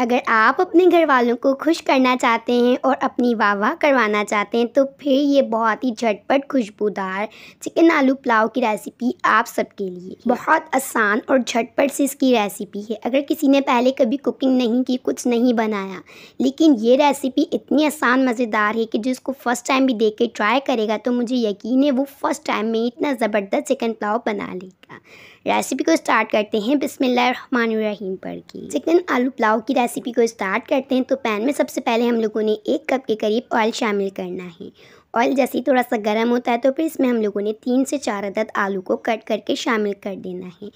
अगर आप अपने घर वालों को खुश करना चाहते हैं और अपनी वाह वाह करवाना चाहते हैं तो फिर ये बहुत ही झटपट खुशबूदार चिकन आलू पुलाव की रेसिपी आप सबके लिए बहुत आसान और झटपट से इसकी रेसिपी है अगर किसी ने पहले कभी कुकिंग नहीं की कुछ नहीं बनाया लेकिन ये रेसिपी इतनी आसान मज़ेदार है कि जिसको फ़र्स्ट टाइम भी देख के ट्राई करेगा तो मुझे यकीन है वो फ़र्स्ट टाइम में इतना ज़बरदस्त चिकन पुलाव बना लेगा रेसिपी को स्टार्ट करते हैं बिसमीम पर की चिकन आलू पुलाव की रेसिपी को स्टार्ट करते हैं तो पैन में सबसे पहले हम लोगों ने एक कप के करीब ऑयल शामिल करना है ऑयल जैसे ही थोड़ा सा गर्म होता है तो फिर इसमें हम लोगों ने तीन से चार अदद आलू को कट करके शामिल कर देना है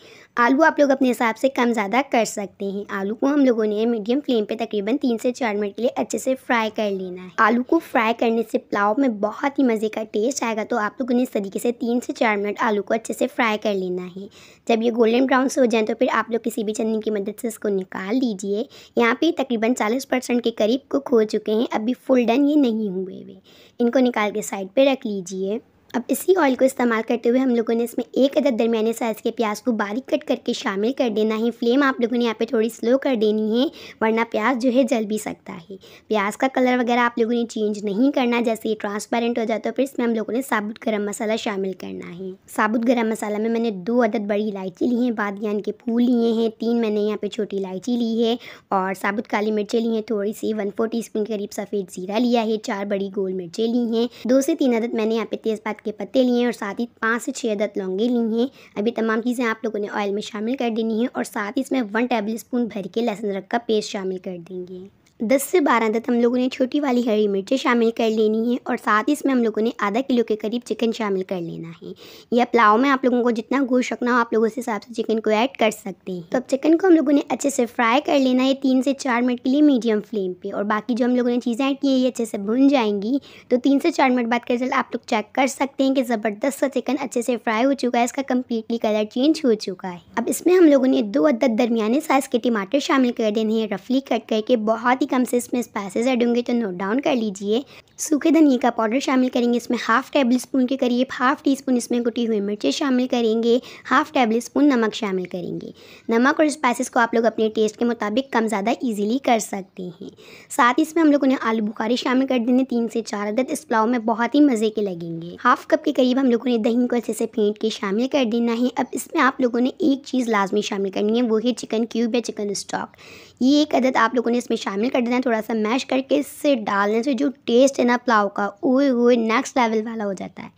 आलू आप लोग अपने हिसाब से कम ज़्यादा कर सकते हैं आलू को हम लोगों ने मीडियम फ्लेम पे तकरीबन तीन से चार मिनट के लिए अच्छे से फ्राई कर लेना है आलू को फ्राई करने से पुलाव में बहुत ही मज़े का टेस्ट आएगा तो आप लोगों ने इस तरीके से तीन से चार मिनट आलू को अच्छे से फ्राई कर लेना है जब ये गोल्डन ब्राउन से हो जाए तो फिर आप लोग किसी भी चन्नी की मदद से इसको निकाल लीजिए यहाँ पर तकरीबन चालीस के करीब कुक हो चुके हैं अभी फुल डन ये नहीं हुए हुए इनको निकाल निकाल के साइड पे रख लीजिए अब इसी ऑयल को इस्तेमाल करते हुए हम लोगों ने इसमें एक अदद दरमियाने साइज़ के प्याज को बारीक कट करके शामिल कर देना है फ्लेम आप लोगों ने यहाँ पे थोड़ी स्लो कर देनी है वरना प्याज जो है जल भी सकता है प्याज का कलर वगैरह आप लोगों ने चेंज नहीं करना जैसे ये ट्रांसपेरेंट हो जाता है फिर इसमें हम लोगों ने साबुत गर्म मसाला शामिल करना है साबुत गर्म मसाला में मैंने दो अदद बड़ी इलायची ली हैं बाद के फूल लिए हैं तीन मैंने यहाँ पर छोटी इलायची ली है और साबुत काली मिर्चें ली हैं थोड़ी सी वन फोर टी स्पून करीब सफ़ेद ज़ीरा लिया है चार बड़ी गोल मिर्चें ली हैं दो से तीन अदद मैंने यहाँ पे तेज़ के पत्ते लिए हैं और साथ ही पाँच से छः अदद लौंगे लिए हैं अभी तमाम चीज़ें आप लोगों ने ऑयल में शामिल कर देनी है और साथ ही इसमें वन टेबल स्पून भर के लहसुन रख का पेस्ट शामिल कर देंगे दस से बारह तक तो हम लोगों ने छोटी वाली हरी मिर्चें शामिल कर लेनी है और साथ ही इसमें हम लोगों ने आधा किलो के करीब चिकन शामिल कर लेना है या पुलाव में आप लोगों को जितना गोश्त रखना हो आप लोग उस हिसाब से चिकन को ऐड कर सकते हैं तो अब चिकन को हम लोगों ने अच्छे से फ्राई कर लेना है तीन से चार मिनट के लिए मीडियम फ्लेम पर और बाकी जो हम लोगों ने चीज़ें ऐड की है ये अच्छे से भुन जाएंगी तो तीन से चार मिनट बाद का रिजल्ट आप लोग चेक कर सकते हैं कि ज़बरदस्त सा चिकन अच्छे से फ्राई हो चुका है इसका कम्प्लीटली कलर चेंज हो चुका है अब इसमें हम लोगों ने दो अदद दरमिया साइज़ के टमाटर शामिल कर देने हैं रफली कट करके बहुत ही कम से इसमें स्पाइसेस ऐड होंगे तो नोट डाउन कर लीजिए सूखे धनिए का पाउडर शामिल करेंगे इसमें हाफ़ टेबल स्पून के करीब हाफ़ टी स्पून इसमें कुटी हुई मिर्चें शामिल करेंगे हाफ़ टेबल स्पून नमक शामिल करेंगे नमक और स्पाइसेस को आप लोग अपने टेस्ट के मुताबिक कम ज़्यादा ईजिली कर सकते हैं साथ ही इसमें हम लोगों ने आलू बुखारी शामिल कर देने तीन से चार अदद इस पुलाव में बहुत ही मज़े के लगेंगे हाफ़ कप के करीब हम लोगों ने दही को अच्छे से फेंट के शामिल कर देना है अब इसमें आप लोगों ने एक चीज़ लाजमी शामिल करनी है वो है चिकन क्यूब या चिकन स्टॉक ये एक अदद आप लोगों ने इसमें शामिल कर देना है थोड़ा सा मैश करके इससे डालने से जो टेस्ट है ना पुलाव का वो वो नेक्स्ट लेवल वाला हो जाता है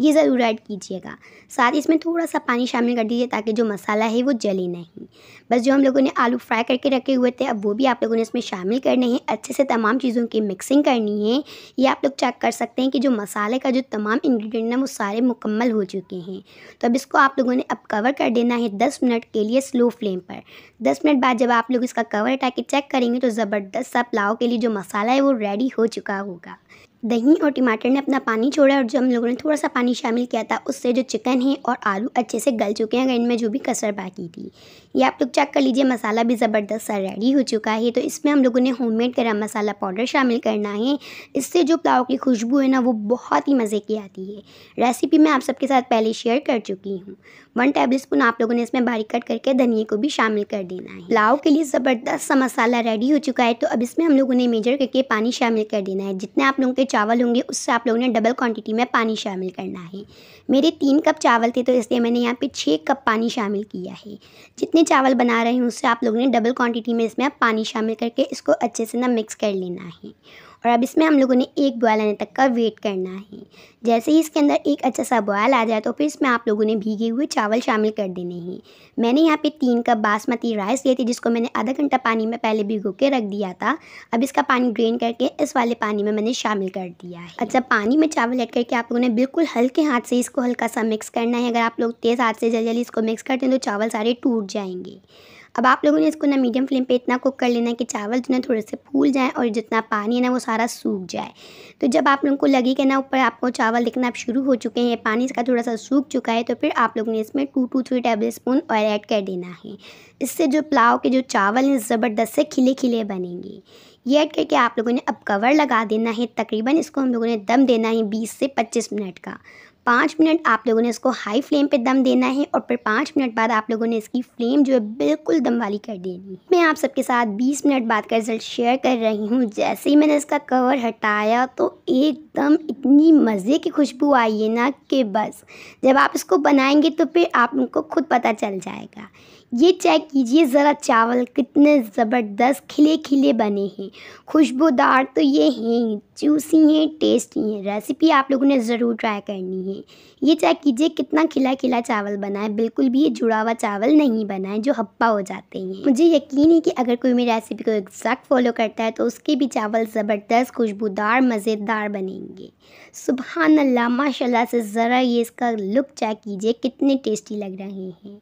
ये ज़रूर ऐड कीजिएगा साथ ही इसमें थोड़ा सा पानी शामिल कर दीजिए ताकि जो मसाला है वो जले नहीं बस जो हम लोगों ने आलू फ्राई करके रखे हुए थे अब वो भी आप लोगों ने इसमें शामिल करने हैं अच्छे से तमाम चीज़ों की मिक्सिंग करनी है ये आप लोग चेक कर सकते हैं कि जो मसाले का जो तमाम इन्ग्रीडियंट है वो सारे मुकम्मल हो चुके हैं तो अब इसको आप लोगों ने अब कवर कर देना है दस मिनट के लिए स्लो फ्लेम पर दस मिनट बाद जब आप लोग इसका कवर हटा के चेक करेंगे तो ज़बरदस्त सा पुलाव के लिए जो मसाला है वो रेडी हो चुका होगा दही और टमाटर ने अपना पानी छोड़ा और जो हम लोगों ने थोड़ा सा पानी शामिल किया था उससे जो चिकन है और आलू अच्छे से गल चुके हैं अगर इनमें जो भी कसर बाकी थी ये आप लोग चेक कर लीजिए मसाला भी ज़बरदस्त सा रेडी हो चुका है तो इसमें हम लोगों ने होममेड गरम मसाला पाउडर शामिल करना है इससे जो पुलाव की खुशबू है ना वो बहुत ही मज़े की आती है रेसिपी मैं आप सबके साथ पहले शेयर कर चुकी हूँ वन टेबल स्पून आप लोगों ने इसमें बारीक कट करके धनिए को भी शामिल कर देना है पुलाव के लिए ज़बरदस्त सा मसाला रेडी हो चुका है तो अब इसमें हम लोगों ने मेजर करके पानी शामिल कर देना है जितने आप लोगों के चावल होंगे उससे आप लोगों ने डबल क्वान्टिटी में पानी शामिल करना है मेरे तीन कप चावल थे तो इसलिए मैंने यहाँ पे छः कप पानी शामिल किया है जितने चावल बना रहे हैं उससे आप लोगों ने डबल क्वांटिटी में इसमें आप पानी शामिल करके इसको अच्छे से ना मिक्स कर लेना है और अब इसमें हम लोगों ने एक बॉयल आने तक का वेट करना है जैसे ही इसके अंदर एक अच्छा सा बॉयल आ जाए तो फिर इसमें आप लोगों ने भीगे हुए चावल शामिल कर देने हैं मैंने यहाँ पे तीन कप बासमती राइस लिए थे जिसको मैंने आधा घंटा पानी में पहले भिगो के रख दिया था अब इसका पानी ड्रेन करके इस वाले पानी में मैंने शामिल कर दिया है अच्छा पानी में चावल एड करके आप लोगों ने बिल्कुल हल्के हाथ से इसको हल्का सा मिक्स करना है अगर आप लोग तेज़ हाथ से जल्दी जल्दी इसको मिक्स करते हैं तो चावल सारे टूट जाएंगे अब आप लोगों ने इसको ना मीडियम फ्लेम पे इतना कुक कर लेना है कि चावल जो ना थोड़े से फूल जाएँ और जितना पानी है ना वो सारा सूख जाए तो जब आप लोगों को लगे कि ना ऊपर आपको चावल दिखना आप शुरू हो चुके हैं पानी इसका थोड़ा सा सूख चुका है तो फिर आप लोगों ने इसमें two two three tablespoon oil add कर देना है इससे जो पुलाव के जो चावल हैं ज़बरदस्त से खिले खिले बनेंगे ये ऐड करके आप लोगों ने अब कवर लगा देना है तकरीबन इसको हम लोगों ने दम देना है बीस से पच्चीस मिनट का पाँच मिनट आप लोगों ने इसको हाई फ्लेम पे दम देना है और फिर पाँच मिनट बाद आप लोगों ने इसकी फ्लेम जो है बिल्कुल दम वाली कर देनी है मैं आप सबके साथ बीस मिनट बाद का रिजल्ट शेयर कर रही हूँ जैसे ही मैंने इसका कवर हटाया तो एकदम इतनी मज़े की खुशबू आई है ना कि बस जब आप इसको बनाएंगे तो फिर आप खुद पता चल जाएगा ये चेक कीजिए ज़रा चावल कितने ज़बरदस्त खिले खिले बने हैं खुशबूदार तो ये हैं जूसी हैं टेस्टी हैं रेसिपी आप लोगों ने ज़रूर ट्राई करनी है ये चेक कीजिए कितना खिला खिला चावल बना है बिल्कुल भी ये जुड़ा हुआ चावल नहीं बना है जो हप्पा हो जाते हैं मुझे यकीन है कि अगर कोई मेरी रेसिपी को एग्जैक्ट फॉलो करता है तो उसके भी चावल ज़बरदस्त खुशबूदार मज़ेदार बनेंगे सुबहानल्ला अल्लाह से ज़रा ये इसका लुक चेक कीजिए कितने टेस्टी लग रहे हैं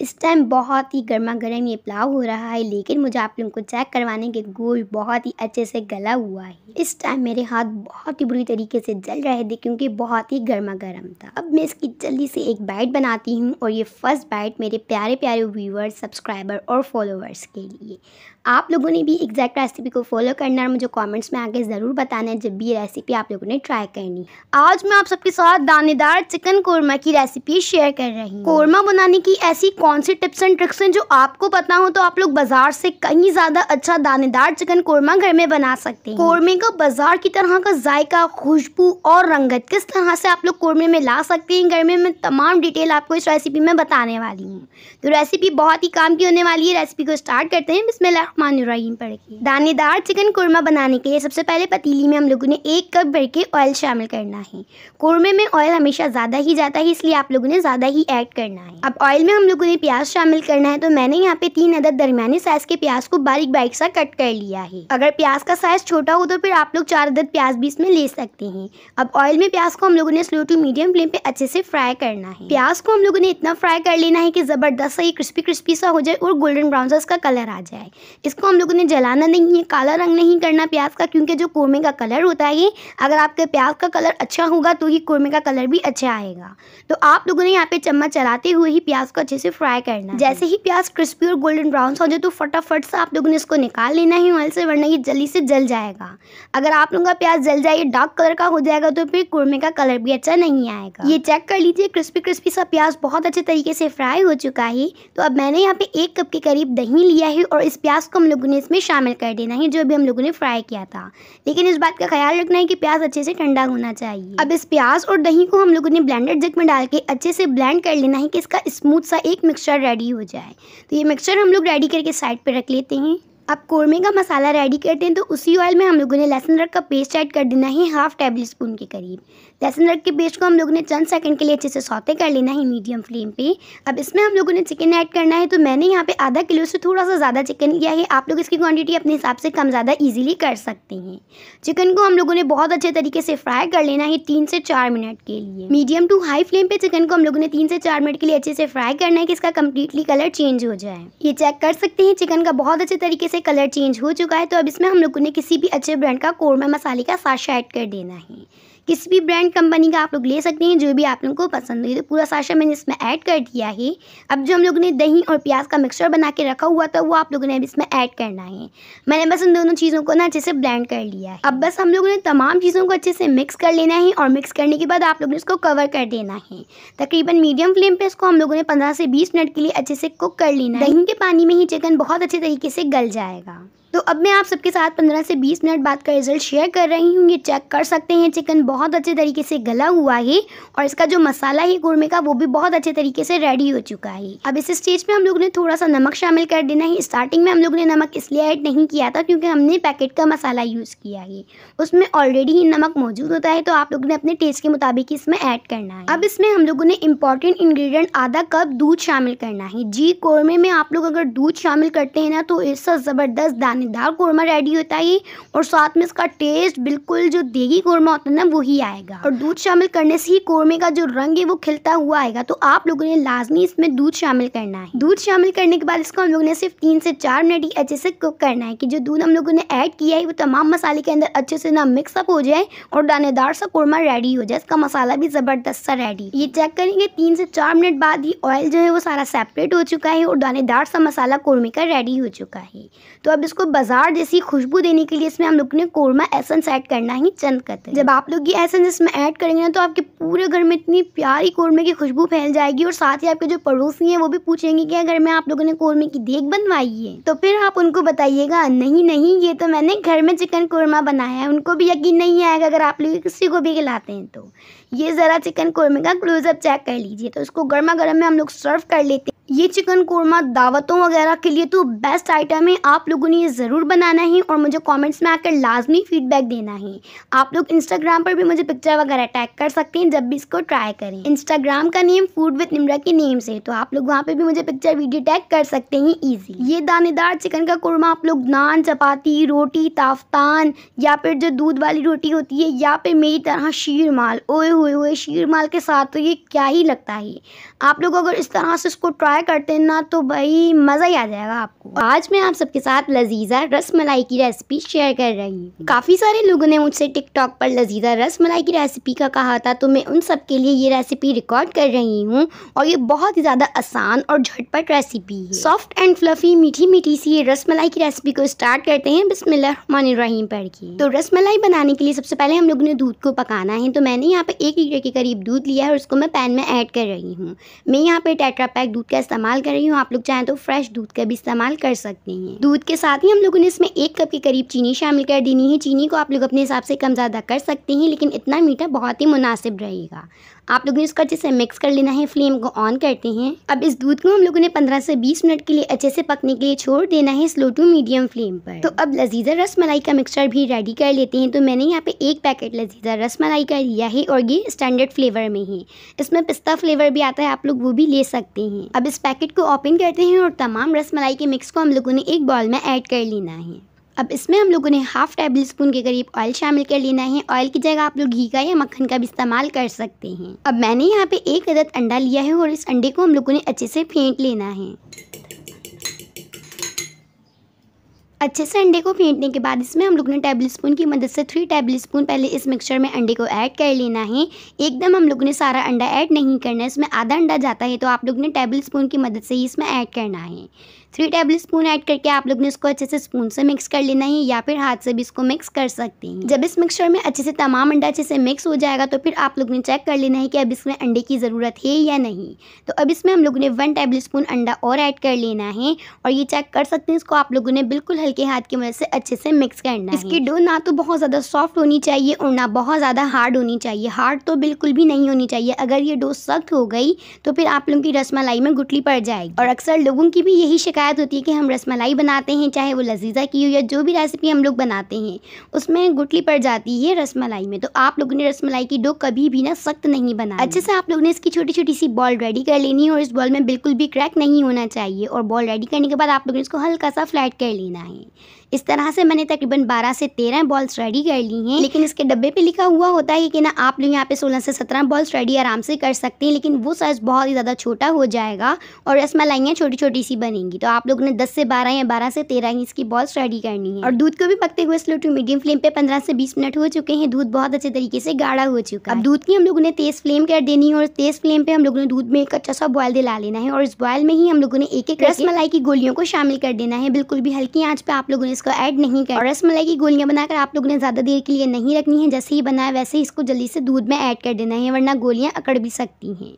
इस टाइम बहुत ही गर्मा गर्म ये पुलाव हो रहा है लेकिन मुझे आप लोगों को चेक करवाने के गोल बहुत ही अच्छे से गला हुआ है इस टाइम मेरे हाथ बहुत ही बुरी तरीके से जल रहे थे क्योंकि बहुत ही गर्मा गर्म था अब मैं इसकी जल्दी से एक बाइट बनाती हूँ और ये फर्स्ट बाइट मेरे प्यारे प्यारे व्यूवर्स सब्सक्राइबर और फॉलोअर्स के लिए आप लोगों ने भी एग्जैक्ट रेसिपी को फॉलो करना और मुझे कमेंट्स में आगे ज़रूर बताना है जब भी ये रेसिपी आप लोगों ने ट्राई करनी आज मैं आप सबके साथ दानेदार चिकन कोरमा की रेसिपी शेयर कर रही हूँ कोरमा बनाने की ऐसी कौन सी टिप्स एंड ट्रिक्स हैं जो आपको पता हो तो आप लोग बाजार से कहीं ज़्यादा अच्छा दानेदार चिकन कोरमा घर में बना सकते हैं कोरमे का बाजार की तरह का जायका खुशबू और रंगत किस तरह से आप लोग कोरमे में ला सकते हैं घर में मैं तमाम डिटेल आपको इस रेसिपी में बताने वाली हूँ तो रेसिपी बहुत ही काम की होने वाली है रेसिपी को स्टार्ट करते हैं बिस्मिल्लाह रहीम पड़ेगी दानेदार चिकन कोरमा बनाने के लिए सबसे पहले पतीली में हम लोगों ने एक कप भर के ऑयल शामिल करना है कोरमे में ऑयल हमेशा ज़्यादा ही जाता है इसलिए आप लोगों ने ज़्यादा ही ऐड करना है अब ऑयल में हम लोगों ने प्याज शामिल करना है तो मैंने यहाँ पे तीन अदद दरमियाने साइज के प्याज को बारीक बारीक सा कट कर लिया है अगर प्याज का साइज छोटा हो तो फिर आप लोग चार अदद प्याज भी इसमें ले सकते हैं अब ऑयल में प्याज को हम लोगों ने स्लो टू मीडियम फ्लेम पे अच्छे से फ्राई करना है प्याज को हम लोगों ने इतना फ्राई कर लेना है कि जबरदस्त सा ये क्रिस्पी क्रिस्पी सा हो जाए और गोल्डन ब्राउन सा इसका कलर आ जाए इसको हम लोगों ने जलाना नहीं है काला रंग नहीं करना प्याज का क्योंकि जो कोरमे का कलर होता है ये अगर आपके प्याज का कलर अच्छा होगा तो ही कोरमे का कलर भी अच्छा आएगा तो आप लोगों ने यहाँ पे चम्मच चलाते हुए ही प्याज को अच्छे से फ्राई करना है जैसे ही प्याज क्रिस्पी और गोल्डन ब्राउन हो जाए तो फटाफट से आप लोगों ने इसको निकाल लेना है ऑयल से वरना ये जल्दी से जल जाएगा अगर आप लोगों का प्याज जल जाए डार्क कलर का हो जाएगा तो फिर कुरमे का कलर भी अच्छा नहीं आएगा ये चेक कर लीजिए क्रिस्पी क्रिस्पी सा प्याज बहुत अच्छे तरीके से फ्राई हो चुका है तो अब मैंने यहाँ पे एक कप के करीब दही लिया है और इस प्याज को हम लोगों ने इसमें शामिल कर देना है जो भी हम लोगों ने फ्राई किया था लेकिन इस बात का ख्याल रखना है कि प्याज अच्छे से ठंडा होना चाहिए अब इस प्याज और दही को हम लोगों ने ब्लेंडर जग में डाल के अच्छे से ब्लेंड कर लेना है कि इसका स्मूथ सा एक मिक्सचर रेडी हो जाए तो ये मिक्सचर हम लोग रेडी करके साइड पर रख लेते हैं अब कोरमे का मसाला रेडी करते हैं तो उसी ऑयल में हम लोगों ने लहसुन रख का पेस्ट ऐड कर देना है हाफ टेबल स्पून के करीब लहसुन रख के पेस्ट को हम लोगों ने चंद सेकंड के लिए अच्छे से सौते कर लेना है मीडियम फ्लेम पे अब इसमें हम लोगों ने चिकन ऐड करना है तो मैंने यहाँ पे आधा किलो से थोड़ा सा ज़्यादा चिकन लिया है आप लोग इसकी क्वांटिटी अपने हिसाब से कम ज़्यादा ईजिली कर सकते हैं चिकन को हम लोगों ने बहुत अच्छे तरीके से फ्राई कर लेना है तीन से चार मिनट के लिए मीडियम टू हाई फ्लेम पे चिकन को हम लोगों ने तीन से चार मिनट के लिए अच्छे से फ्राई करना है कि इसका कम्प्लीटली कलर चेंज हो जाए ये चेक कर सकते हैं चिकन का बहुत अच्छे तरीके से कलर चेंज हो चुका है तो अब इसमें हम लोगों ने किसी भी अच्छे ब्रांड का कोरमा मसाले का साथ ऐड कर देना है किसी भी ब्रांड कंपनी का आप लोग ले सकते हैं जो भी आप लोगों को पसंद हो तो पूरा साशा मैंने इसमें ऐड कर दिया है अब जो हम लोगों ने दही और प्याज का मिक्सचर बना के रखा हुआ था वो आप लोगों ने अब इसमें ऐड करना है मैंने बस इन दोनों चीज़ों को ना अच्छे से ब्लेंड कर लिया है अब बस हम लोगों ने तमाम चीज़ों को अच्छे से मिक्स कर लेना है और मिक्स करने के बाद आप लोगों ने इसको कवर कर देना है तकरीबन मीडियम फ्लेम पर इसको हम लोगों ने पंद्रह से बीस मिनट के लिए अच्छे से कुक कर लेना है दही के पानी में ही चिकन बहुत अच्छे तरीके से गल जाएगा तो अब मैं आप सबके साथ 15 से 20 मिनट बाद का रिज़ल्ट शेयर कर रही हूँ ये चेक कर सकते हैं चिकन बहुत अच्छे तरीके से गला हुआ है और इसका जो मसाला है कुरमे का वो भी बहुत अच्छे तरीके से रेडी हो चुका है अब इस स्टेज में हम लोग ने थोड़ा सा नमक शामिल कर देना है स्टार्टिंग में हम लोग ने नमक इसलिए ऐड नहीं किया था क्योंकि हमने पैकेट का मसाला यूज़ किया है उसमें ऑलरेडी ही नमक मौजूद होता है तो आप लोग ने अपने टेस्ट के मुताबिक इसमें ऐड करना है अब इसमें हम लोगों ने इम्पॉर्टेंट इंग्रेडिएंट आधा कप दूध शामिल करना है जी कोरमे में आप लोग अगर दूध शामिल करते हैं ना तो इसका ज़बरदस्त दान दानेदार कौरमा रेडी होता है और साथ में इसका टेस्ट बिल्कुल जो देगी कौरमा होता है ना वही आएगा और दूध शामिल करने से ही कौरमे का जो रंग है वो खिलता हुआ आएगा तो आप लोगों ने लाजमी इसमें दूध शामिल करना है दूध शामिल करने के बाद इसको हम लोगों ने सिर्फ तीन से चार मिनट ही अच्छे से कुक करना है की जो दूध हम लोगों ने एड किया है वो तमाम मसाले के अंदर अच्छे से ना मिक्सअप हो जाए और दानेदार सा कौरमा रेडी हो जाए इसका मसाला भी ज़बरदस्त सा रेडी ये चेक करेंगे तीन से चार मिनट बाद ही ऑयल जो है वो सारा सेपरेट हो चुका है और दानेदार सा मसाला कौरमे का रेडी हो चुका है तो अब इसको बाजार जैसी खुशबू देने के लिए इसमें हम लोग ने कोरमा एसेंस ऐड करना ही चंद करते हैं जब आप लोग ये एसेंस इसमें ऐड करेंगे ना तो आपके पूरे घर में इतनी प्यारी कोरमे की खुशबू फैल जाएगी और साथ ही आपके जो पड़ोसी हैं वो भी पूछेंगे कि घर में आप लोगों ने कोरमे की देख बनवाई है तो फिर आप उनको बताइएगा नहीं नहीं ये तो मैंने घर में चिकन कोरमा बनाया है उनको भी यकीन नहीं आएगा अगर आप लोग किसी को भी खिलाते हैं तो ये ज़रा चिकन कोरमे का क्लोजअप चेक कर लीजिए तो उसको गर्मा गर्म में हम लोग सर्व कर लेते हैं ये चिकन कोरमा दावतों वगैरह के लिए तो बेस्ट आइटम है आप लोगों ने ये ज़रूर बनाना है और मुझे कमेंट्स में आकर लाजमी फीडबैक देना है आप लोग इंस्टाग्राम पर भी मुझे पिक्चर वगैरह टैग कर सकते हैं जब भी इसको ट्राई करें इंस्टाग्राम का नेम फूड विद निमरा के नेम से तो आप लोग वहाँ पर भी मुझे पिक्चर वीडियो टैग कर सकते हैं ईजी ये दानेदार चिकन का कौरमा आप लोग नान चपाती रोटी ताफ्तान या फिर जो दूध वाली रोटी होती है या फिर मेरी तरह शीर माल ओए हुए हुए शीर माल के साथ तो ये क्या ही लगता है आप लोग अगर इस तरह से इसको ट्राई ट्राई करते हैं ना तो भाई मज़ा ही आ जाएगा आपको आज मैं आप सबके साथ लजीज़ा रस मलाई की रेसिपी शेयर कर रही हूँ काफ़ी सारे लोगों ने मुझसे टिकटॉक पर लजीज़ा रस मलाई की रेसिपी का कहा था तो मैं उन सब के लिए ये रेसिपी रिकॉर्ड कर रही हूँ और ये बहुत ही ज़्यादा आसान और झटपट रेसिपी है सॉफ्ट एंड फ्लफी मीठी मीठी सी ये रस मलाई की रेसिपी को स्टार्ट करते हैं बिसमिल्लाम पढ़ के तो रस मलाई बनाने के लिए सबसे पहले हम लोगों ने दूध को पकाना है तो मैंने यहाँ पे एक लीटर के करीब दूध लिया है और उसको मैं पैन में ऐड कर रही हूँ मैं यहाँ पे टेट्रा पैक दूध का इस्तेमाल कर रही हूँ आप लोग चाहें तो फ्रेश दूध का भी इस्तेमाल कर सकते हैं दूध के साथ ही हम लोगों ने इसमें एक कप के करीब चीनी शामिल कर देनी है चीनी को आप लोग अपने हिसाब से कम ज़्यादा कर सकते हैं लेकिन इतना मीठा बहुत ही मुनासिब रहेगा आप लोगों ने इसको अच्छे से मिक्स कर लेना है फ्लेम को ऑन करते हैं अब इस दूध को हम लोगों ने पंद्रह से बीस मिनट के लिए अच्छे से पकने के लिए छोड़ देना है स्लो टू मीडियम फ्लेम पर तो अब लजीजा रस मलाई का मिक्सचर भी रेडी कर लेते हैं तो मैंने यहाँ पे एक पैकेट लजीजा रस मलाई का लिया है और ये स्टैंडर्ड फ्लेवर में है इसमें पिस्ता फ्लेवर भी आता है आप लोग वो भी ले सकते हैं अब इस पैकेट को ओपन करते हैं और तमाम रस मलाई के मिक्स को हम लोगों ने एक बॉल में एड कर लेना है अब इसमें हम लोगों ने हाफ टेबल स्पून के करीब ऑयल शामिल कर लेना है ऑयल की जगह आप लोग घी का या मक्खन का भी इस्तेमाल कर सकते हैं अब मैंने यहाँ पे एक अदद अंडा लिया है और इस अंडे को हम लोगों ने अच्छे से फेंट लेना है अच्छे से अंडे को फेंटने के बाद इसमें हम लोग ने टेबल स्पून की मदद से थ्री टेबल स्पून पहले इस मिक्सचर में अंडे को ऐड कर लेना है एकदम हम लोग ने सारा अंडा ऐड नहीं करना है इसमें आधा अंडा जाता है तो आप लोगों ने टेबल स्पून की मदद से ही इसमें ऐड करना है थ्री टेबल स्पून ऐड करके आप लोग ने इसको अच्छे से स्पून से मिक्स कर लेना है या फिर हाथ से भी इसको मिक्स कर सकते हैं जब इस मिक्सचर में अच्छे से तमाम अंडा अच्छे से मिक्स हो जाएगा तो फिर आप लोग ने चेक कर लेना है कि अब इसमें अंडे की ज़रूरत है या नहीं तो अब इसमें हम लोगों ने वन टेबल स्पून अंडा और ऐड कर लेना है और ये चेक कर सकते हैं इसको आप लोगों ने बिल्कुल हल्के हाथ की मदद से अच्छे से मिक्स करना है इसकी डो ना तो बहुत ज़्यादा सॉफ्ट होनी चाहिए और ना बहुत ज़्यादा हार्ड होनी चाहिए हार्ड तो बिल्कुल भी नहीं होनी चाहिए अगर ये डो सख्त हो गई तो फिर आप लोगों की रसमलाई में गुटली पड़ जाएगी और अक्सर लोगों की भी यही शिकायत शिकायत होती है कि हम रसमलाई बनाते हैं चाहे वो लजीज़ा की हो या जो भी रेसिपी हम लोग बनाते हैं उसमें गुटली पड़ जाती है रसमलाई में तो आप लोगों ने रसमलाई की डो कभी भी ना सख्त नहीं बना अच्छे से आप लोगों ने इसकी छोटी छोटी सी बॉल रेडी कर लेनी है और इस बॉल में बिल्कुल भी क्रैक नहीं होना चाहिए और बॉल रेडी करने के बाद आप लोगों ने इसको हल्का सा फ्लैट कर लेना है इस तरह से मैंने तकरीबन बारह से तेरह बॉल्स रेडी कर ली हैं लेकिन इसके डब्बे पे लिखा हुआ होता है कि ना आप लोग यहाँ पे सोलह से सत्रह बॉल्स रेडी आराम से कर सकते हैं लेकिन वो साइज़ बहुत ही ज़्यादा छोटा हो जाएगा और रसमलाइयाँ छोटी छोटी सी बनेंगी तो आप लोग ने दस से बारह या बारह से तेरह ही इसकी बॉल्स रेडी करनी है और दूध को भी पकते हुए स्लो टू मीडियम फ्लेम पे पंद्रह से बीस मिनट हो चुके हैं दूध बहुत अच्छे तरीके से गाढ़ा हो चुका अब दूध की हम लोगों ने तेज फ्लेम कर देनी है और तेज फ्लेम पे हम लोगों ने दूध में एक अच्छा सा बॉयल दिला लेना है और इस बॉयल में ही हम लोगों ने एक एक रस मलाई की गोलियों को शामिल कर देना है बिल्कुल भी हल्की आँच पे आप लोगों ने इसको ऐड नहीं करें और रसमलाई की गोलियाँ बनाकर आप लोगों ने ज़्यादा देर के लिए नहीं रखनी है जैसे ही बनाए वैसे ही इसको जल्दी से दूध में ऐड कर देना है वरना गोलियाँ अकड़ भी सकती हैं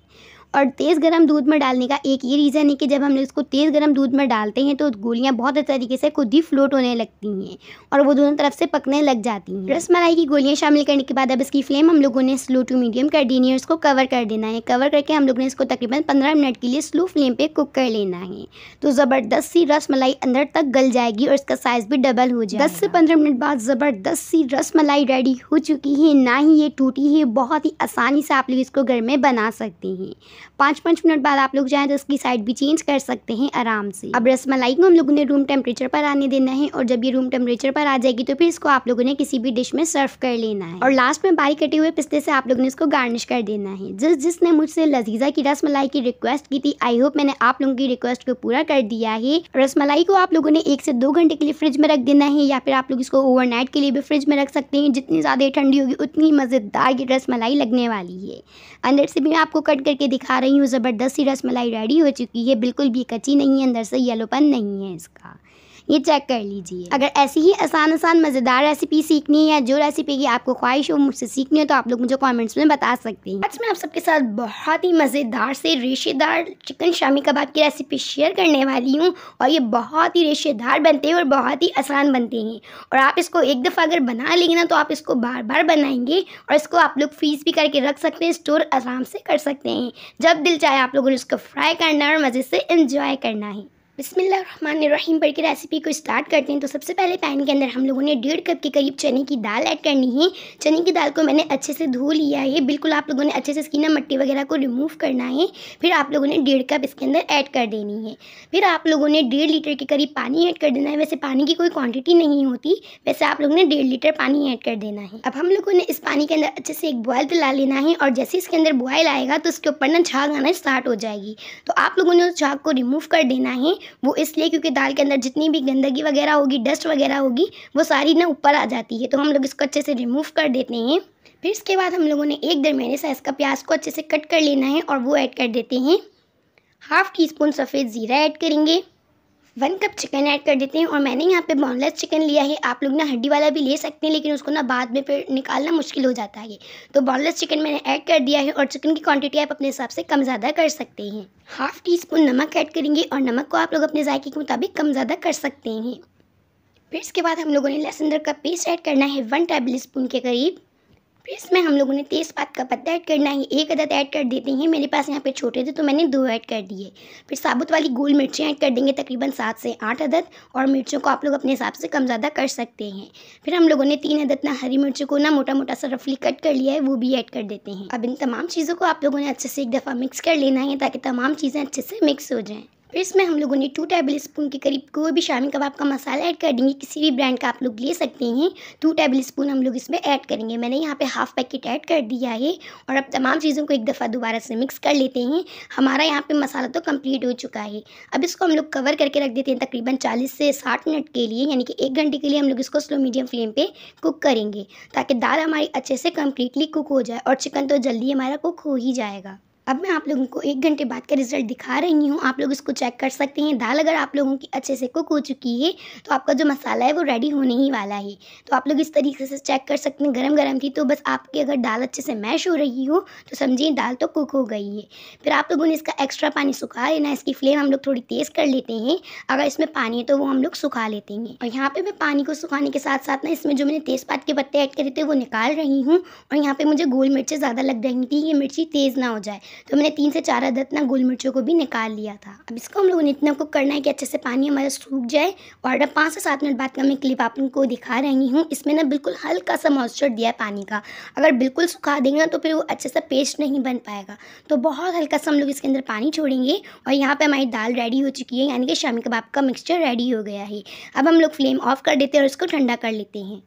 और तेज़ गर्म दूध में डालने का एक ये रीज़न है कि जब हम इसको तेज़ गर्म दूध में डालते हैं तो गोलियाँ बहुत अच्छे तरीके से खुद ही फ्लोट होने लगती हैं और वो दोनों तरफ से पकने लग जाती हैं रस मलाई की गोलियाँ शामिल करने के बाद अब इसकी फ्लेम हम लोगों ने स्लो टू मीडियम कर देनी है इसको कवर कर देना है कवर करके हम लोग ने इसको तकरीबन पंद्रह मिनट के लिए स्लो फ्लेम पर कुक कर लेना है तो ज़बरदस्त सी रस मलाई अंदर तक गल जाएगी और इसका साइज़ भी डबल हो जाए दस से पंद्रह मिनट बाद ज़बरदस्त सी रस मलाई रेडी हो चुकी है ना ही ये टूटी है बहुत ही आसानी से आप लोग इसको घर में बना सकते हैं पाँच पाँच मिनट बाद आप लोग जाए तो इसकी साइड भी चेंज कर सकते हैं आराम से अब रस मलाई को हम लोगों ने रूम टेम्परेचर पर आने देना है और जब ये रूम टेम्परेचर पर आ जाएगी तो फिर इसको आप लोगों ने किसी भी डिश में सर्व कर लेना है और लास्ट में बारीक कटे हुए पिस्ते से आप लोगों ने इसको गार्निश कर देना है जिस जिसने मुझसे लजीजा की रस मलाई की रिक्वेस्ट की थी आई होप मैंने आप लोगों की रिक्वेस्ट को पूरा कर दिया है रस मलाई को आप लोगों ने एक से दो घंटे के लिए फ्रिज में रख देना है या फिर आप लोग इसको ओवरनाइट के लिए भी फ्रिज में रख सकते हैं जितनी ज़्यादा ठंडी होगी उतनी मज़ेदार ये रस मलाई लगने वाली है अंदर से भी मैं आपको कट करके दिखा दिखा रही हूँ ज़बरदस्ती रसमलाई रेडी हो चुकी है बिल्कुल भी कच्ची नहीं है अंदर से येलोपन नहीं है इसका ये चेक कर लीजिए अगर ऐसी ही आसान आसान मज़ेदार रेसिपी सीखनी है या जो रेसिपी की आपको ख्वाहिश हो मुझसे सीखनी हो तो आप लोग मुझे कॉमेंट्स में बता सकते हैं आज मैं आप सबके साथ बहुत ही मज़ेदार से रेशेदार चिकन शामी कबाब की रेसिपी शेयर करने वाली हूँ और ये बहुत ही रेशेदार बनते हैं और बहुत ही आसान बनते हैं और आप इसको एक दफ़ा अगर बना लेंगे ना तो आप इसको बार बार बनाएंगे और इसको आप लोग फ्रीज भी करके रख सकते हैं स्टोर आराम से कर सकते हैं जब दिल चाहे आप लोगों ने इसको फ्राई करना है और मज़े से इन्जॉय करना है बिसमीम पर की रेसिपी को स्टार्ट करते हैं तो सबसे पहले पैन के अंदर हम लोगों ने डेढ़ कप के करीब चने की दाल ऐड करनी है चने की दाल को मैंने अच्छे से धो लिया है बिल्कुल आप लोगों ने अच्छे से इसकी ना मट्टी वगैरह को रिमूव करना है फिर आप लोगों ने डेढ़ कप इसके अंदर ऐड कर देनी है फिर आप लोगों ने डेढ़ लीटर के करीब पानी ऐड कर देना है वैसे पानी की कोई क्वान्टिटी नहीं होती वैसे आप लोगों ने डेढ़ लीटर पानी ऐड कर देना है अब हम लोगों ने इस पानी के अंदर अच्छे से एक बॉयल दिला लेना है और जैसे इसके अंदर बॉयल आएगा तो उसके ऊपर ना झाग आना स्टार्ट हो जाएगी तो आप लोगों ने उस झाग को रिमूव कर देना है वो इसलिए क्योंकि दाल के अंदर जितनी भी गंदगी वगैरह होगी डस्ट वगैरह होगी वो सारी ना ऊपर आ जाती है तो हम लोग इसको अच्छे से रिमूव कर देते हैं फिर इसके बाद हम लोगों ने एक दरमियाने साइज़ का प्याज को अच्छे से कट कर लेना है और वो ऐड कर देते हैं हाफ़ टी स्पून सफ़ेद ज़ीरा ऐड करेंगे वन कप चिकन ऐड कर देते हैं और मैंने यहाँ पे बोनलेस चिकन लिया है आप लोग ना हड्डी वाला भी ले सकते हैं लेकिन उसको ना बाद में फिर निकालना मुश्किल हो जाता है तो बोनलेस चिकन मैंने ऐड कर दिया है और चिकन की क्वांटिटी आप अपने हिसाब से कम ज़्यादा कर सकते हैं हाफ़ टी स्पून नमक ऐड करेंगे और नमक को आप लोग अपने जायके के मुताबिक कम ज़्यादा कर सकते हैं फिर इसके बाद हम लोगों ने लहसुन का पेस्ट ऐड करना है वन टेबल स्पून के करीब फिर इसमें हम लोगों ने तेज पात का पत्ता ऐड करना है एक अदद ऐड कर देते हैं मेरे पास यहाँ पे छोटे थे तो मैंने दो ऐड कर दिए फिर साबुत वाली गोल मिर्चें ऐड कर देंगे तकरीबन सात से आठ अदद और मिर्चों को आप लोग अपने हिसाब से कम ज़्यादा कर सकते हैं फिर हम लोगों ने तीन अदद ना हरी मिर्चों को ना मोटा मोटा सा रफली कट कर लिया है वो भी ऐड कर देते हैं अब इन तमाम चीज़ों को आप लोगों ने अच्छे से एक दफ़ा मिक्स कर लेना है ताकि तमाम चीज़ें अच्छे से मिक्स हो जाएँ फिर इसमें हम लोगों ने टू टेबल स्पून के करीब कोई भी शामी कबाब का मसाला ऐड कर देंगे किसी भी ब्रांड का आप लोग ले सकते हैं टू टेबल स्पून हम लोग इसमें ऐड करेंगे मैंने यहाँ पे हाफ पैकेट ऐड कर दिया है और अब तमाम चीज़ों को एक दफ़ा दोबारा से मिक्स कर लेते हैं हमारा यहाँ पर मसाला तो कम्प्लीट हो चुका है अब इसको हम लोग कवर करके रख देते हैं तकरीबन चालीस से साठ मिनट के लिए यानी कि एक घंटे के लिए हम लोग इसको स्लो मीडियम फ्लेम पर कुक करेंगे ताकि दाल हमारी अच्छे से कम्प्लीटली कुक हो जाए और चिकन तो जल्दी हमारा कुक हो ही जाएगा अब मैं आप लोगों को एक घंटे बाद का रिजल्ट दिखा रही हूँ आप लोग इसको चेक कर सकते हैं दाल अगर आप लोगों की अच्छे से कुक हो चुकी है तो आपका जो मसाला है वो रेडी होने ही वाला है तो आप लोग इस तरीके से चेक कर सकते हैं गरम गरम थी तो बस आपकी अगर दाल अच्छे से मैश हो रही हो तो समझिए दाल तो कुक हो गई है फिर आप लोगों ने इसका एक्स्ट्रा पानी सुखा लेना इसकी फ्लेम हम लोग थोड़ी तेज़ कर लेते हैं अगर इसमें पानी है तो वो हम लोग सुखा लेते हैं और यहाँ पर मैं पानी को सुखाने के साथ साथ ना इसमें जो मैंने तेज़पात के पत्ते ऐड करे थे वो निकाल रही हूँ और यहाँ पर मुझे गोल मिर्चें ज़्यादा लग रही थी ये मिर्ची तेज़ ना हो जाए तो मैंने तीन से चार अदद ना गुल मिर्चों को भी निकाल लिया था अब इसको हम लोगों ने इतना कुक करना है कि अच्छे से पानी हमारा सूख जाए और अब पाँच से सात मिनट बाद का मैं क्लिप आप लोग को दिखा रही हूँ इसमें ना बिल्कुल हल्का सा मॉइस्चर दिया है पानी का अगर बिल्कुल सुखा देंगे ना तो फिर वो अच्छे सा पेस्ट नहीं बन पाएगा तो बहुत हल्का सा हम लोग इसके अंदर पानी छोड़ेंगे और यहाँ पर हमारी दाल रेडी हो चुकी है यानी कि शामी कबाब का मिक्सचर रेडी हो गया है अब हम लोग फ्लेम ऑफ कर देते हैं और इसको ठंडा कर लेते हैं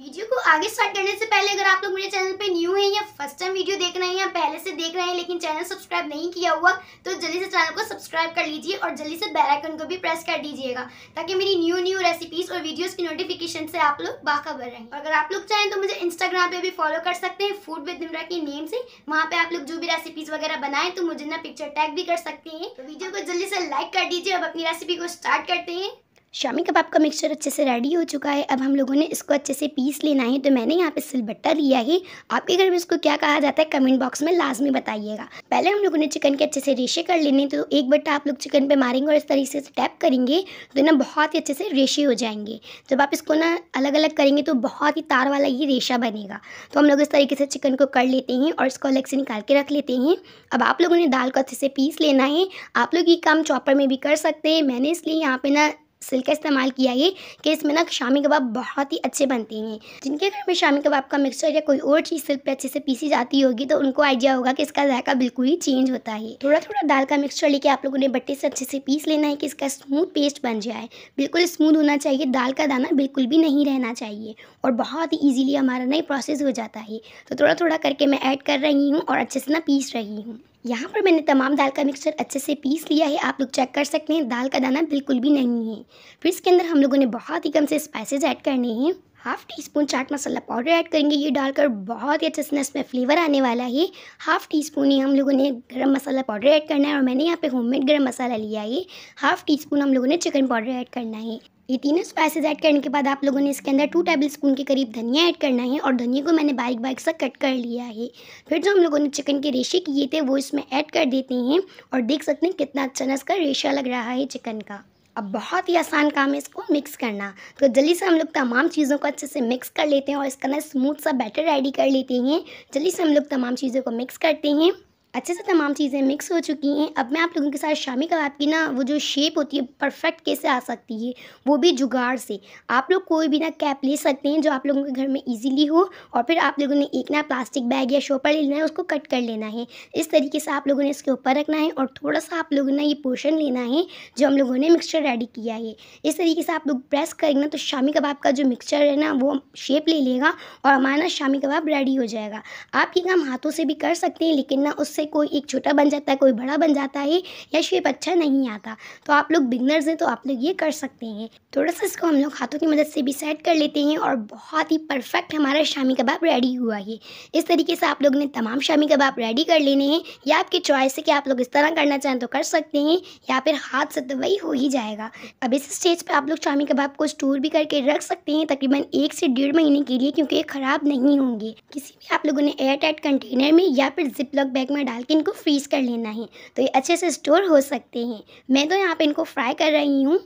वीडियो को आगे स्टार्ट करने से पहले अगर आप लोग मेरे चैनल पे न्यू हैं या फर्स्ट टाइम वीडियो देख रहे हैं या पहले से देख रहे हैं लेकिन चैनल सब्सक्राइब नहीं किया हुआ तो जल्दी से चैनल को सब्सक्राइब कर लीजिए और जल्दी से बेल आइकन को भी प्रेस कर दीजिएगा ताकि मेरी न्यू न्यू रेसिपीज और वीडियोज की नोटिफिकेशन से आप लोग बाखबर रहें अगर आप लोग चाहें तो मुझे इंस्टाग्राम पर भी फॉलो कर सकते हैं फूड विद निमरा के नेम से वहाँ पर आप लोग जो भी रेसिपीज वगैरह बनाएं तो मुझे ना पिक्चर टैग भी कर सकते हैं वीडियो तो को जल्दी से लाइक कर दीजिए अब अपनी रेसिपी को स्टार्ट करते हैं शामी कबाब का मिक्सचर अच्छे से रेडी हो चुका है अब हम लोगों ने इसको अच्छे से पीस लेना है तो मैंने यहाँ पे सिलबट्टा लिया है आपके घर में इसको क्या कहा जाता है कमेंट बॉक्स में लाजमी बताइएगा पहले हम लोगों ने चिकन के अच्छे से रेशे कर लेने तो एक बट्टा आप लोग चिकन पे मारेंगे और इस तरीके से टैप करेंगे तो ना बहुत ही अच्छे से रेशे हो जाएंगे जब आप इसको ना अलग अलग करेंगे तो बहुत ही तार वाला ये रेशा बनेगा तो हम लोग इस तरीके से चिकन को कर लेते हैं और इसको अलग से निकाल के रख लेते हैं अब आप लोगों ने दाल को अच्छे से पीस लेना है आप लोग ये काम चॉपर में भी कर सकते हैं मैंने इसलिए यहाँ पे ना सिल का इस्तेमाल किया है कि इसमें ना शामी कबाब बहुत ही अच्छे बनते हैं जिनके घर में शामी कबाब का मिक्सचर या कोई और चीज़ सिल्क पे अच्छे से पीसी जाती होगी तो उनको आइडिया होगा कि इसका जायका बिल्कुल ही चेंज होता है थोड़ा थोड़ा दाल का मिक्सचर लेके आप लोगों ने बट्टे से अच्छे से पीस लेना है कि इसका स्मूथ पेस्ट बन जाए बिल्कुल स्मूथ होना चाहिए दाल का दाना बिल्कुल भी नहीं रहना चाहिए और बहुत ही ईजिली हमारा ना प्रोसेस हो जाता है तो थोड़ा थोड़ा करके मैं ऐड कर रही हूँ और अच्छे से ना पीस रही हूँ यहाँ पर मैंने तमाम दाल का मिक्सचर अच्छे से पीस लिया है आप लोग चेक कर सकते हैं दाल का दाना बिल्कुल भी नहीं है फिर इसके अंदर हम लोगों ने बहुत ही कम से स्पाइसेस ऐड करने हैं half teaspoon chaat masala powder add करेंगे ये डालकर बहुत ही अच्छे से इसमें फ्लेवर आने वाला है हाफ टी स्पून ही हम लोगों ने गरम मसाला पाउडर ऐड करना है और मैंने यहाँ पे होममेड गरम मसाला लिया है हाफ टी स्पून हम लोगों ने चिकन पाउडर ऐड करना है ये तीनों स्पाइसेस ऐड करने के बाद आप लोगों ने इसके अंदर टू टेबल स्पून के करीब धनिया ऐड करना है और धनिया को मैंने बारीक बारीक सा कट कर लिया है फिर जो हम लोगों ने चिकन के रेशे किए थे वो इसमें ऐड कर देते हैं और देख सकते हैं कितना अच्छा ना इसका रेशा लग रहा है चिकन का अब बहुत ही आसान काम है इसको मिक्स करना तो जल्दी से हम लोग तमाम चीज़ों को अच्छे से मिक्स कर लेते हैं और इसके अंदर स्मूथ सा बैटर रेडी कर लेते हैं जल्दी से हम लोग तमाम चीज़ों को मिक्स करते हैं अच्छे से तमाम चीज़ें मिक्स हो चुकी हैं अब मैं आप लोगों के साथ शामी कबाब की ना वो जो शेप होती है परफेक्ट कैसे आ सकती है वो भी जुगाड़ से आप लोग कोई भी ना कैप ले सकते हैं जो आप लोगों के घर में इजीली हो और फिर आप लोगों ने एक ना प्लास्टिक बैग या शोपर ले लेना है उसको कट कर लेना है इस तरीके से आप लोगों ने इसके ऊपर रखना है और थोड़ा सा आप लोगों ने ये पोर्शन लेना है जो हम लोगों ने मिक्सचर रेडी किया है इस तरीके से आप लोग प्रेस करेंगे ना तो शामी कबाब का जो मिक्सचर है ना वो शेप ले लेगा और हमारा ना शामी कबाब रेडी हो जाएगा आप ये काम हाथों से भी कर सकते हैं लेकिन ना उससे है कोई एक छोटा बन जाता है कोई बड़ा बन जाता है या शेप अच्छा नहीं आता तो आप लोग बिगनर्स हैं तो आप लोग ये कर सकते हैं थोड़ा सा इसको हम लोग हाथों की मदद से भी सेट कर लेते हैं और बहुत ही परफेक्ट हमारा शामी कबाब रेडी हुआ है इस तरीके से आप लोग ने तमाम शामी कबाब रेडी कर लेने हैं या आपकी चॉइस है कि आप लोग इस तरह करना चाहें तो कर सकते हैं या फिर हाथ से तो वही हो ही जाएगा अब इस स्टेज पर आप लोग शामी कबाब को स्टोर भी करके रख सकते हैं तकरीबन एक से डेढ़ महीने के लिए क्योंकि ये ख़राब नहीं होंगे किसी भी आप लोगों ने एयर टाइट कंटेनर में या फिर जिप लॉक बैग में डाल डाल के इनको फ्रीज़ कर लेना है तो ये अच्छे से स्टोर हो सकते हैं मैं तो यहाँ पे इनको फ्राई कर रही हूँ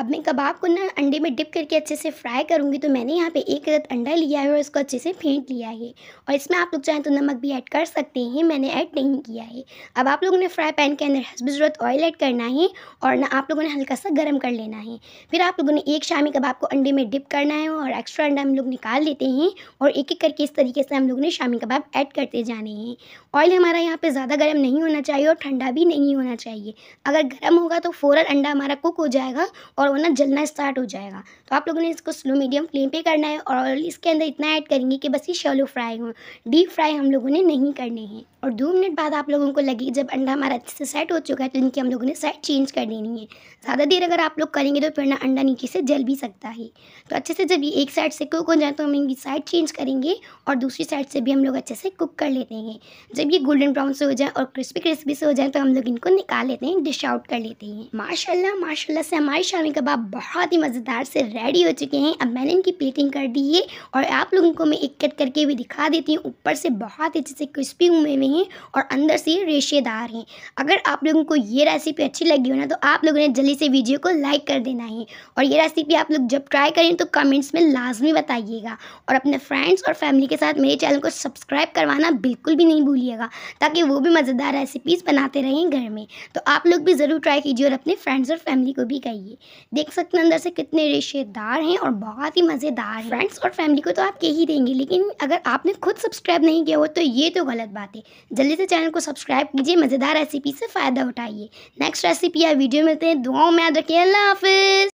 अब मैं कबाब को ना अंडे में डिप करके अच्छे से फ्राई करूँगी तो मैंने यहाँ पे एक रत अंडा लिया है और इसको अच्छे से फेंट लिया है और इसमें आप लोग चाहें तो नमक भी ऐड कर सकते हैं मैंने ऐड नहीं किया है अब आप लोगों ने फ्राई पैन के अंदर हंसबी ज़रूरत ऑयल ऐड करना है और ना आप लोगों ने हल्का सा गर्म कर लेना है फिर आप लोगों ने एक शामी कबाब को अंडे में डिप करना है और एक्स्ट्रा अंडा हम लोग निकाल लेते हैं और एक एक करके इस तरीके से हम लोगों ने शामी कबाब ऐड करते जाने हैं ऑयल हमारा यहाँ पर ज़्यादा गर्म नहीं होना चाहिए और ठंडा भी नहीं होना चाहिए अगर गर्म होगा तो फ़ौर अंडा हमारा कुक हो जाएगा और होगा ना जलना स्टार्ट हो जाएगा तो आप लोगों ने इसको स्लो मीडियम फ्लेम पे करना है और इसके अंदर इतना ऐड करेंगे कि बस ये शैलो फ्राई हो डीप फ्राई हम लोगों ने नहीं करने हैं और दो मिनट बाद आप लोगों को लगे जब अंडा हमारा अच्छे से सेट हो चुका है तो इनकी हम लोगों ने साइड चेंज कर देनी है ज़्यादा देर अगर आप लोग करेंगे तो फिर ना अंडा नीचे से जल भी सकता है तो अच्छे से जब ये एक साइड से कुक हो जाए तो हम इनकी साइड चेंज करेंगे और दूसरी साइड से भी हम लोग अच्छे से कुक कर लेते हैं जब ये गोल्डन ब्राउन से हो जाए और क्रिस्पी क्रिस्पी से हो जाए तो हम लोग इनको निकाल लेते हैं डिश आउट कर लेते हैं माशाला माशाला से हमारी शामी कबाब बहुत ही मज़ेदार से रेडी हो चुके हैं अब मैंने इनकी प्लेटिंग कर दी है और आप लोगों को मैं एक कट करके भी दिखा देती हूँ ऊपर से बहुत अच्छे से क्रिस्पी हुए हुए हैं और अंदर से रेशेदार हैं अगर आप लोगों को ये रेसिपी अच्छी लगी हो ना तो आप लोगों ने जल्दी से वीडियो को लाइक कर देना है और ये रेसिपी आप लोग जब ट्राई करें तो कमेंट्स में लाजमी बताइएगा और अपने फ्रेंड्स और फैमिली के साथ मेरे चैनल को सब्सक्राइब करवाना बिल्कुल भी नहीं भूलिएगा ताकि वो भी मज़ेदार रेसिपीज़ बनाते रहें घर में तो आप लोग भी ज़रूर ट्राई कीजिए और अपने फ्रेंड्स और फैमिली को भी कहिए देख सकते हैं अंदर से कितने रिश्तेदार हैं और बहुत ही मज़ेदार फ्रेंड्स और फैमिली को तो आप यही देंगे लेकिन अगर आपने खुद सब्सक्राइब नहीं किया हो तो ये तो गलत बात है जल्दी से चैनल को सब्सक्राइब कीजिए मज़ेदार रेसिपी से फ़ायदा उठाइए नेक्स्ट रेसिपी या वीडियो मिलते हैं दुआओं में याद रखिए अल्लाह हाफिज़